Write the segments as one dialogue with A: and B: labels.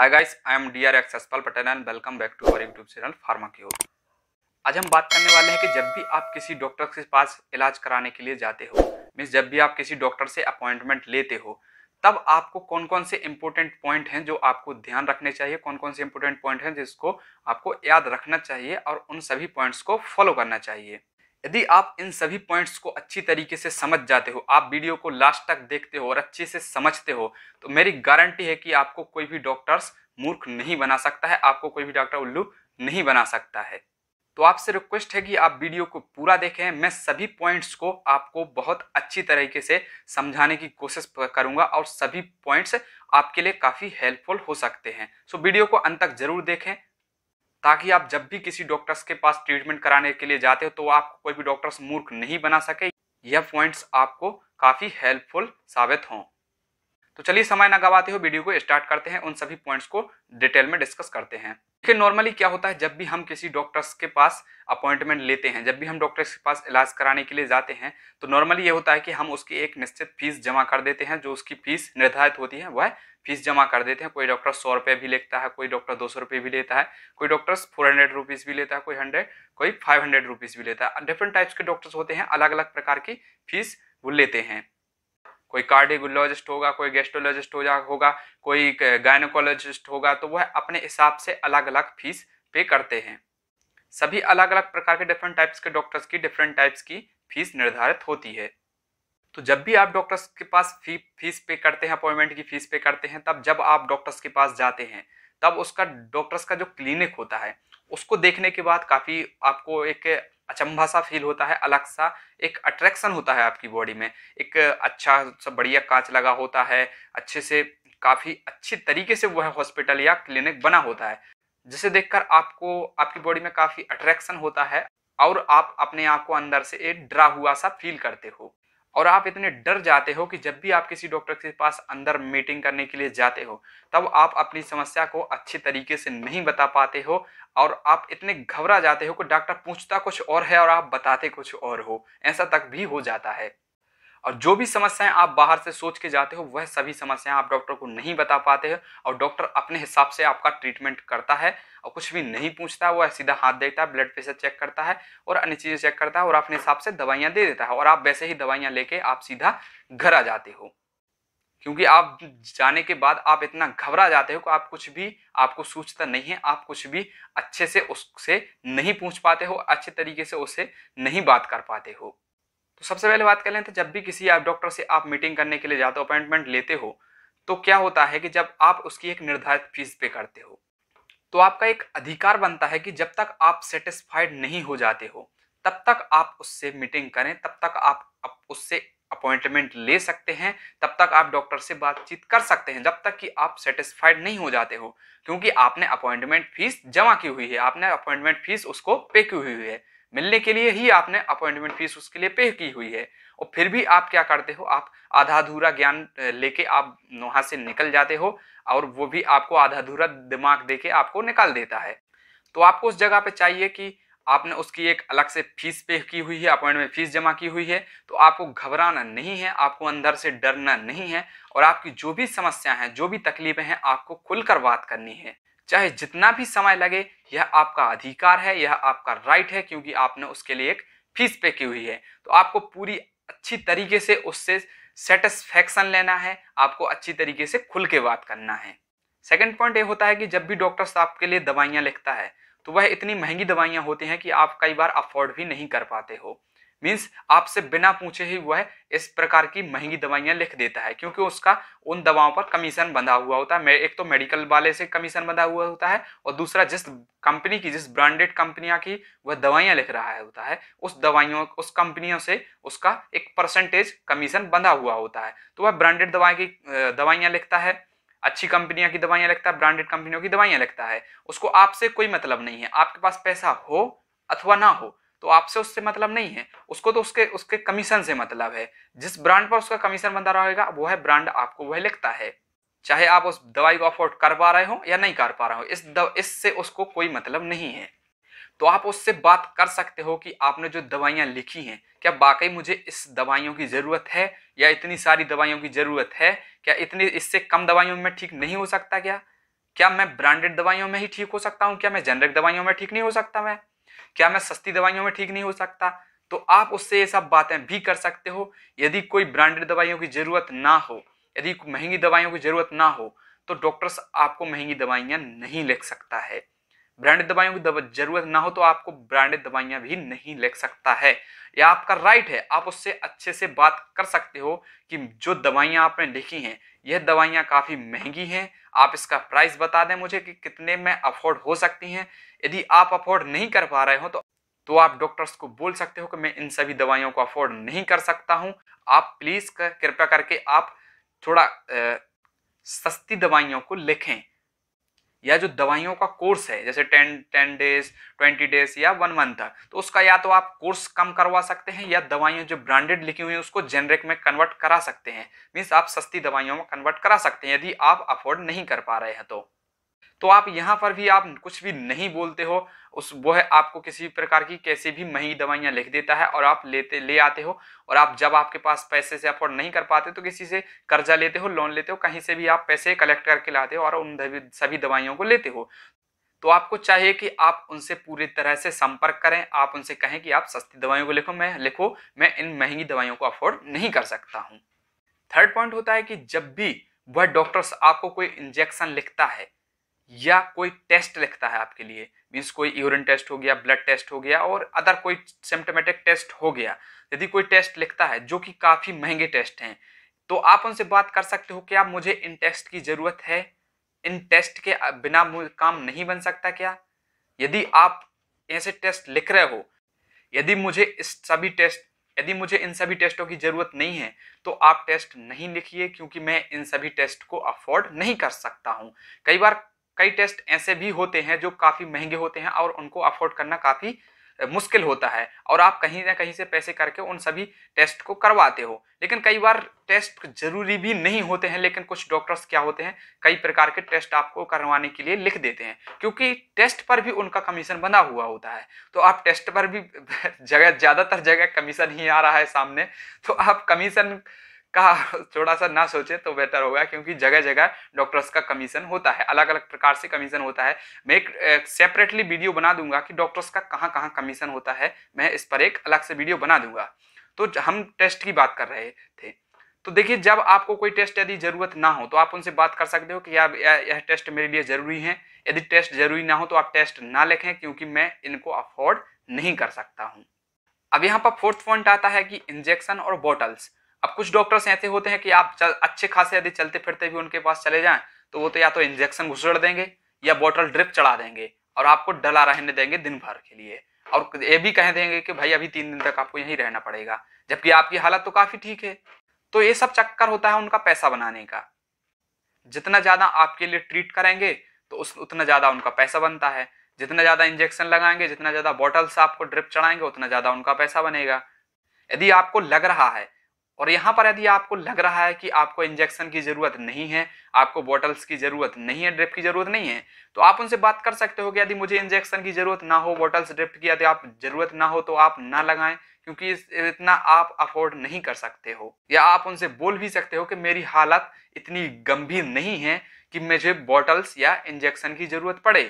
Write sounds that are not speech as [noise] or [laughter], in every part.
A: hi guys I am D R X एसपाल Patel and welcome back to our YouTube channel pharma की ओर आज हम बात करने वाले हैं कि जब भी आप किसी डॉक्टर के पास इलाज कराने के लिए जाते हो मीन्स जब भी आप किसी डॉक्टर से अपॉइंटमेंट लेते हो तब आपको कौन कौन से इंपॉर्टेंट पॉइंट हैं जो आपको ध्यान रखने चाहिए कौन कौन से इंपॉर्टेंट पॉइंट हैं जिसको आपको याद रखना चाहिए और उन सभी पॉइंट्स को फॉलो करना चाहिए यदि आप इन सभी पॉइंट्स को अच्छी तरीके से समझ जाते हो आप वीडियो को लास्ट तक देखते हो और अच्छे से समझते हो तो मेरी गारंटी है कि आपको कोई भी डॉक्टर्स मूर्ख नहीं बना सकता है आपको कोई भी डॉक्टर उल्लू नहीं बना सकता है तो आपसे रिक्वेस्ट है कि आप वीडियो को पूरा देखें मैं सभी पॉइंट्स को आपको बहुत अच्छी तरीके से समझाने की कोशिश करूंगा और सभी पॉइंट्स आपके लिए काफ़ी हेल्पफुल हो सकते हैं सो वीडियो को अंत तक जरूर देखें ताकि आप जब भी किसी डॉक्टर्स के पास ट्रीटमेंट कराने के लिए जाते हो तो आपको कोई भी डॉक्टर्स मूर्ख नहीं बना सके यह पॉइंट्स आपको काफ़ी हेल्पफुल साबित हों तो चलिए समय ना गवाते हुए वीडियो को स्टार्ट करते हैं उन सभी पॉइंट्स को डिटेल में डिस्कस करते हैं देखिए नॉर्मली क्या होता है जब भी हम किसी डॉक्टर्स के पास अपॉइंटमेंट लेते हैं जब भी हम डॉक्टर्स के पास इलाज कराने के लिए जाते हैं तो नॉर्मली ये होता है कि हम उसकी एक निश्चित फीस जमा कर देते हैं जो उसकी फीस निर्धारित होती है वह फीस जमा कर देते हैं कोई डॉक्टर सौ रुपये भी लेता है कोई डॉक्टर दो सौ रुपये भी लेता है कोई डॉक्टर फोर हंड्रेड रुपीज़ भी लेता है कोई हंड्रेड कोई फाइव हंड्रेड रुपीज़ भी लेता है डिफरेंट टाइप्स के डॉक्टर्स होते हैं अलग अलग प्रकार की फीस वो लेते हैं कोई कार्डियोलॉजिस्ट होगा कोई गेस्ट्रोलॉजिस्ट हो होगा कोई गायनोकोलॉजिस्ट होगा तो वह अपने हिसाब से अलग अलग फीस पे करते हैं सभी अलग अलग प्रकार के डिफरेंट टाइप्स के डॉक्टर्स की डिफरेंट टाइप्स की फीस निर्धारित होती है तो जब भी आप डॉक्टर्स के पास फी फीस पे करते हैं अपॉइंटमेंट की फीस पे करते हैं तब जब आप डॉक्टर्स के पास जाते हैं तब उसका डॉक्टर्स का जो क्लिनिक होता है उसको देखने के बाद काफ़ी आपको एक अचंभा सा फील होता है अलग सा एक अट्रैक्शन होता है आपकी बॉडी में एक अच्छा सा बढ़िया कांच लगा होता है अच्छे से काफ़ी अच्छे तरीके से वह हॉस्पिटल या क्लिनिक बना होता है जिसे देखकर आपको आपकी बॉडी में काफ़ी अट्रैक्शन होता है और आप अपने आप को अंदर से एक डरा हुआ सा फील करते हो और आप इतने डर जाते हो कि जब भी आप किसी डॉक्टर के पास अंदर मीटिंग करने के लिए जाते हो तब आप अपनी समस्या को अच्छे तरीके से नहीं बता पाते हो और आप इतने घबरा जाते हो कि डॉक्टर पूछता कुछ और है और आप बताते कुछ और हो ऐसा तक भी हो जाता है और जो भी समस्याएं आप बाहर से सोच के जाते हो वह सभी समस्याएं आप डॉक्टर को नहीं बता पाते हो और डॉक्टर अपने हिसाब से आपका ट्रीटमेंट करता है और कुछ भी नहीं पूछता वह सीधा हाथ देखता है ब्लड प्रेशर चेक करता है और अन्य चीज़ें चेक करता है और अपने हिसाब से दवाइयाँ दे देता है और आप वैसे ही दवाइयाँ लेके आप सीधा घर आ जाते हो क्योंकि आप जाने के बाद आप इतना घबरा जाते हो कि आप कुछ भी आपको सोचता नहीं है आप कुछ भी अच्छे से उससे नहीं पूछ पाते हो अच्छे तरीके से उससे नहीं बात कर पाते हो तो सबसे पहले बात कर लें तो जब भी किसी आप डॉक्टर से आप मीटिंग करने के लिए जाते हो अपॉइंटमेंट लेते हो तो क्या होता है कि जब आप उसकी एक निर्धारित फीस पे करते हो तो आपका एक अधिकार बनता है कि जब तक आप सेटिस्फाइड नहीं हो जाते हो तब तक आप उससे मीटिंग करें तब तक आप उससे अपॉइंटमेंट ले सकते हैं तब तक आप डॉक्टर से बातचीत कर सकते हैं जब तक कि आप सेटिस्फाइड नहीं हो जाते हो क्योंकि आपने अपॉइंटमेंट फीस जमा की हुई है आपने अपॉइंटमेंट फीस उसको पे की हुई है मिलने के लिए ही आपने अपॉइंटमेंट फीस उसके लिए पे की हुई है और फिर भी आप क्या करते हो आप आधा अधूरा ज्ञान लेके आप वहां से निकल जाते हो और वो भी आपको आधा अधूरा दिमाग दे के आपको निकाल देता है तो आपको उस जगह पे चाहिए कि आपने उसकी एक अलग से फीस पे की हुई है अपॉइंटमेंट फीस जमा की हुई है तो आपको घबराना नहीं है आपको अंदर से डरना नहीं है और आपकी जो भी समस्या है जो भी तकलीफें हैं आपको खुलकर बात करनी है चाहे जितना भी समय लगे यह आपका अधिकार है यह आपका राइट है क्योंकि आपने उसके लिए एक फीस पे की हुई है तो आपको पूरी अच्छी तरीके से उससे सेटिस्फैक्शन लेना है आपको अच्छी तरीके से खुल के बात करना है सेकेंड पॉइंट ये होता है कि जब भी डॉक्टर साहब के लिए दवाइयाँ लिखता है तो वह इतनी महंगी दवाइयाँ होती हैं कि आप कई बार अफोर्ड भी नहीं कर पाते हो मीन्स आपसे बिना पूछे ही वह इस प्रकार की महंगी दवाइयाँ लिख देता है क्योंकि उसका उन दवाओं पर कमीशन बंधा हुआ होता है एक तो मेडिकल वाले से कमीशन बंधा हुआ होता है और दूसरा जिस कंपनी की जिस ब्रांडेड कंपनियाँ की वह दवाइयाँ लिख रहा है होता है उस दवाइयों उस कंपनियों से उसका एक परसेंटेज कमीशन बंधा हुआ होता है तो वह ब्रांडेड दवाई की दवाइयाँ लिखता है अच्छी कंपनियां की दवाइयां लिखता है ब्रांडेड कंपनियों की दवाइयां लिखता है उसको आपसे कोई मतलब नहीं है आपके पास पैसा हो अथवा ना हो तो आपसे उससे मतलब नहीं है उसको तो उसके उसके कमीशन से मतलब है जिस ब्रांड पर उसका कमीशन बंधा रहेगा वो है ब्रांड आपको वह लिखता है चाहे आप उस दवाई को अफोर्ड कर पा रहे हो या नहीं कर पा रहे हो इस इससे उसको कोई मतलब नहीं है तो आप उससे बात कर सकते हो कि आपने जो दवाइयाँ लिखी हैं क्या वाकई मुझे इस दवाइयों की ज़रूरत है या इतनी सारी दवाइयों की ज़रूरत है क्या इतनी इससे कम दवाइयों में ठीक नहीं हो सकता क्या क्या मैं ब्रांडेड दवाइयों में ही ठीक हो सकता हूँ क्या मैं जेनरिक दवाइयों में ठीक नहीं हो सकता मैं क्या मैं सस्ती दवाइयों में ठीक नहीं हो सकता तो आप उससे ये सब बातें भी कर सकते हो यदि कोई ब्रांडेड दवाइयों की ज़रूरत ना हो यदि महंगी दवाइयों की ज़रूरत ना हो तो डॉक्टर्स आपको महंगी दवाइयाँ नहीं लिख सकता है ब्रांडेड दवाइयों की जरूरत ना हो तो आपको ब्रांडेड दवाइयाँ भी नहीं लिख सकता है यह आपका राइट है आप उससे अच्छे से बात कर सकते हो कि जो दवाइयाँ आपने लिखी हैं यह दवाइयाँ काफ़ी महंगी हैं आप इसका प्राइस बता दें मुझे कि कितने में अफोर्ड हो सकती हैं यदि आप अफोर्ड नहीं कर पा रहे हो तो तो आप डॉक्टर्स को बोल सकते हो कि मैं इन सभी दवाइयों को अफोर्ड नहीं कर सकता हूँ आप प्लीज़ कर, कृपया करके आप थोड़ा आ, सस्ती दवाइयों को लिखें या जो दवाइयों का कोर्स है जैसे ten ten days twenty days या वन मंथ तो उसका या तो आप कोर्स कम करवा सकते हैं या दवाइयाँ जो ब्रांडेड लिखी हुई हैं उसको जेनरिक में कन्वर्ट करा सकते हैं मीन्स आप सस्ती दवाइयों में कन्वर्ट करा सकते हैं यदि आप अफोर्ड नहीं कर पा रहे हैं तो तो आप यहाँ पर भी आप कुछ भी नहीं बोलते हो उस वो है आपको किसी भी प्रकार की कैसे भी महंगी दवाइयाँ लिख देता है और आप लेते ले आते हो और आप जब आपके पास पैसे से अफोर्ड नहीं कर पाते तो किसी से कर्जा लेते हो लोन लेते हो कहीं से भी आप पैसे कलेक्ट करके लाते हो और उन सभी दवाइयों को लेते हो तो आपको चाहिए कि आप उनसे पूरी तरह से संपर्क करें आप उनसे कहें कि आप सस्ती दवाइयों को लिखो मैं लिखो मैं इन महंगी दवाइयों को अफोर्ड नहीं कर सकता हूँ थर्ड पॉइंट होता है कि जब भी वह डॉक्टर्स आपको कोई इंजेक्शन लिखता है या कोई टेस्ट लिखता है आपके लिए मीन्स कोई यूरिन टेस्ट हो गया ब्लड टेस्ट हो गया और अदर कोई सिम्टोमेटिक टेस्ट हो गया यदि कोई टेस्ट लिखता है जो कि काफ़ी महंगे टेस्ट हैं तो आप उनसे बात कर सकते हो कि आप मुझे इन टेस्ट की ज़रूरत है इन टेस्ट के बिना काम नहीं बन सकता क्या यदि आप ऐसे टेस्ट लिख रहे हो यदि मुझे इस सभी टेस्ट यदि मुझे इन सभी टेस्टों की ज़रूरत नहीं है तो आप टेस्ट नहीं लिखिए क्योंकि मैं इन सभी टेस्ट को अफोर्ड नहीं कर सकता हूँ कई बार कई टेस्ट ऐसे भी होते हैं जो काफ़ी महंगे होते हैं और उनको अफोर्ड करना काफ़ी मुश्किल होता है और आप कहीं ना कहीं से पैसे करके उन सभी टेस्ट को करवाते हो लेकिन कई बार टेस्ट जरूरी भी नहीं होते हैं लेकिन कुछ डॉक्टर्स क्या होते हैं कई प्रकार के टेस्ट आपको करवाने के लिए लिख देते हैं क्योंकि टेस्ट पर भी उनका कमीशन बना हुआ होता है तो आप टेस्ट पर भी [laughs] जगह ज़्यादातर जगह कमीशन ही आ रहा है सामने तो आप कमीशन का [laughs] थोड़ा सा ना सोचे तो बेटर होगा क्योंकि जगह जगह डॉक्टर्स का कमीशन होता है अलग अलग प्रकार से कमीशन होता है मैं एक सेपरेटली वीडियो बना दूंगा कि डॉक्टर्स का कहाँ कहाँ कमीशन होता है मैं इस पर एक अलग से वीडियो बना दूंगा तो हम टेस्ट की बात कर रहे थे तो देखिए जब आपको कोई टेस्ट यदि ज़रूरत ना हो तो आप उनसे बात कर सकते हो कि यार यह टेस्ट मेरे लिए ज़रूरी है यदि टेस्ट ज़रूरी ना हो तो आप टेस्ट ना लिखें क्योंकि मैं इनको अफोर्ड नहीं कर सकता हूँ अब यहाँ पर फोर्थ पॉइंट आता है कि इंजेक्शन और बॉटल्स अब कुछ डॉक्टर्स ऐसे होते हैं कि आप अच्छे खासे यदि चलते फिरते भी उनके पास चले जाएं तो वो तो या तो इंजेक्शन घुसड़ देंगे या बॉटल ड्रिप चढ़ा देंगे और आपको डला रहने देंगे दिन भर के लिए और ये भी कह देंगे कि भाई अभी तीन दिन तक आपको यहीं रहना पड़ेगा जबकि आपकी हालत तो काफ़ी ठीक है तो ये सब चक्कर होता है उनका पैसा बनाने का जितना ज़्यादा आपके लिए ट्रीट करेंगे तो उस उतना ज़्यादा उनका पैसा बनता है जितना ज़्यादा इंजेक्शन लगाएंगे जितना ज़्यादा बॉटल्स आपको ड्रिप चढ़ाएंगे उतना ज़्यादा उनका पैसा बनेगा यदि आपको लग रहा है और यहाँ पर यदि आपको लग रहा है कि आपको इंजेक्शन की ज़रूरत नहीं है आपको बॉटल्स की ज़रूरत नहीं है ड्रिप की ज़रूरत नहीं है तो आप उनसे बात कर सकते हो कि यदि मुझे इंजेक्शन की ज़रूरत ना हो बॉटल्स ड्रिप की यदि आप ज़रूरत ना हो तो आप ना लगाएं क्योंकि इतना आप अफोर्ड नहीं कर सकते हो या आप उनसे बोल भी सकते हो कि मेरी हालत इतनी गंभीर नहीं है कि मुझे बॉटल्स या इंजेक्शन की ज़रूरत पड़े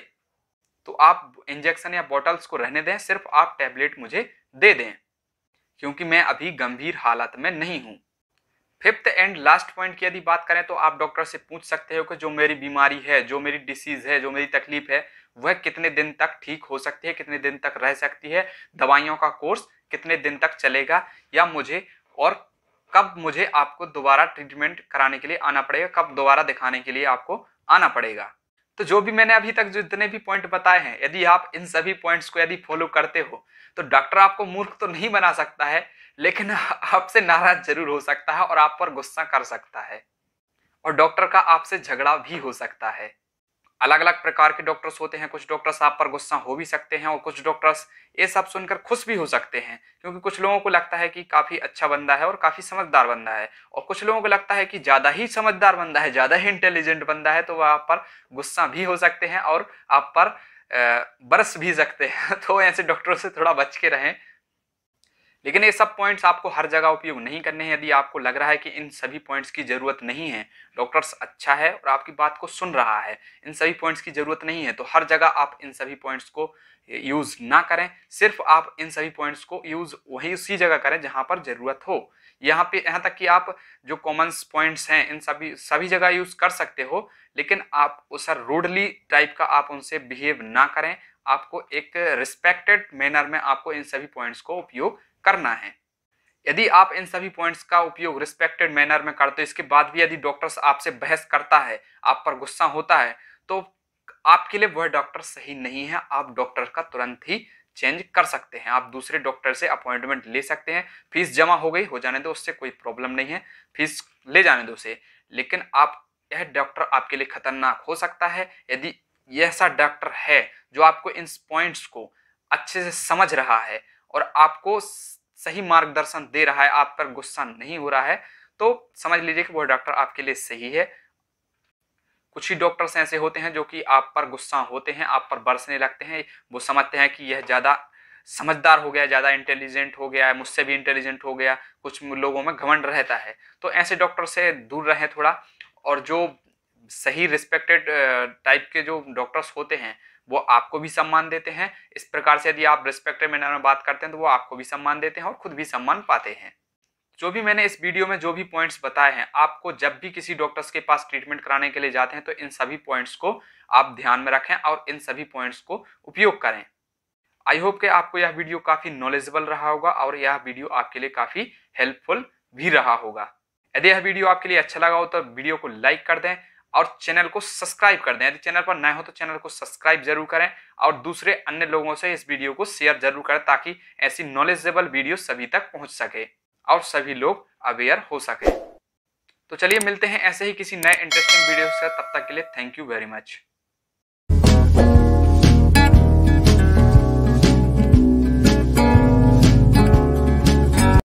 A: तो आप इंजेक्शन या बॉटल्स को रहने दें सिर्फ आप टैबलेट मुझे दे दें क्योंकि मैं अभी गंभीर हालत में नहीं हूँ फिफ्थ एंड लास्ट पॉइंट की यदि बात करें तो आप डॉक्टर से पूछ सकते हो कि जो मेरी बीमारी है जो मेरी डिसीज है जो मेरी तकलीफ है वह कितने दिन तक ठीक हो सकती है कितने दिन तक रह सकती है दवाइयों का कोर्स कितने दिन तक चलेगा या मुझे और कब मुझे आपको दोबारा ट्रीटमेंट कराने के लिए आना पड़ेगा कब दोबारा दिखाने के लिए आपको आना पड़ेगा तो जो भी मैंने अभी तक जितने भी पॉइंट बताए हैं यदि आप इन सभी पॉइंट्स को यदि फॉलो करते हो तो डॉक्टर आपको मूर्ख तो नहीं बना सकता है लेकिन [laughs] आपसे नाराज जरूर हो सकता है और आप पर गुस्सा कर सकता है और डॉक्टर का आपसे झगड़ा भी हो सकता है अलग अलग प्रकार के डॉक्टर्स होते हैं कुछ डॉक्टर्स आप पर गुस्सा हो भी सकते हैं और कुछ डॉक्टर्स ये सब सुनकर खुश भी हो सकते हैं क्योंकि कुछ लोगों को लगता है कि काफ़ी अच्छा बंदा है और काफ़ी समझदार बंदा है और कुछ लोगों को लगता है कि ज़्यादा ही समझदार बंदा है ज़्यादा ही इंटेलिजेंट बंदा है तो वह आप पर गुस्सा भी हो सकते हैं और आप पर बरस भी सकते हैं [laughs] तो ऐसे डॉक्टरों से थोड़ा बच के रहें लेकिन ये सब पॉइंट्स आपको हर जगह उपयोग नहीं करने हैं यदि आपको लग रहा है कि इन सभी पॉइंट्स की ज़रूरत नहीं है डॉक्टर्स अच्छा है और आपकी बात को सुन रहा है इन सभी पॉइंट्स की ज़रूरत नहीं है तो हर जगह आप इन सभी पॉइंट्स को यूज़ ना करें सिर्फ आप इन सभी पॉइंट्स को यूज़ वही उसी जगह करें जहाँ पर ज़रूरत हो यहाँ पे यहाँ तक कि आप जो कॉमन्स पॉइंट्स हैं इन सभी सभी जगह यूज़ कर सकते हो लेकिन आप उस रूडली टाइप का आप उनसे बिहेव ना करें आपको एक रिस्पेक्टेड मैनर में आपको इन सभी पॉइंट्स को उपयोग करना है यदि आप इन सभी पॉइंट्स का उपयोग रिस्पेक्टेड मैनर में करते हो इसके बाद भी यदि डॉक्टर्स आपसे बहस करता है आप पर गुस्सा होता है तो आपके लिए वह डॉक्टर सही नहीं है आप डॉक्टर का तुरंत ही चेंज कर सकते हैं आप दूसरे डॉक्टर से अपॉइंटमेंट ले सकते हैं फीस जमा हो गई हो जाने दो उससे कोई प्रॉब्लम नहीं है फीस ले जाने दो उसे लेकिन आप यह डॉक्टर आपके लिए खतरनाक हो सकता है यदि ऐसा डॉक्टर है जो आपको इन पॉइंट्स को अच्छे से समझ रहा है और आपको सही मार्गदर्शन दे रहा है आप पर गुस्सा नहीं हो रहा है तो समझ लीजिए कि वह डॉक्टर आपके लिए सही है कुछ ही डॉक्टर्स ऐसे होते हैं जो कि आप पर गुस्सा होते हैं आप पर बरसने लगते हैं वो समझते हैं कि यह ज़्यादा समझदार हो गया ज़्यादा इंटेलिजेंट हो गया मुझसे भी इंटेलिजेंट हो गया कुछ लोगों में घमंड रहता है तो ऐसे डॉक्टर से दूर रहें थोड़ा और जो सही रिस्पेक्टेड टाइप के जो डॉक्टर्स होते हैं वो आपको भी सम्मान देते हैं इस प्रकार से यदि आप रिस्पेक्टेड मैनर में बात करते हैं तो वो आपको भी सम्मान देते हैं और खुद भी सम्मान पाते हैं जो भी मैंने इस वीडियो में जो भी पॉइंट्स बताए हैं आपको जब भी किसी डॉक्टर्स के पास ट्रीटमेंट कराने के लिए जाते हैं तो इन सभी पॉइंट्स को आप ध्यान में रखें और इन सभी पॉइंट्स को उपयोग करें आई होप के आपको यह वीडियो काफ़ी नॉलेजेबल रहा होगा और यह वीडियो आपके लिए काफ़ी हेल्पफुल भी रहा होगा यदि यह वीडियो आपके लिए अच्छा लगा हो तो वीडियो को लाइक कर दें और चैनल को सब्सक्राइब कर दें यदि चैनल पर नए हो तो चैनल को सब्सक्राइब जरूर करें और दूसरे अन्य लोगों से इस वीडियो को शेयर जरूर करें ताकि ऐसी नॉलेजेबल वीडियो सभी तक पहुंच सके और सभी लोग अवेयर हो सके तो चलिए मिलते हैं ऐसे ही किसी नए इंटरेस्टिंग वीडियो से तब तक के लिए थैंक यू वेरी मच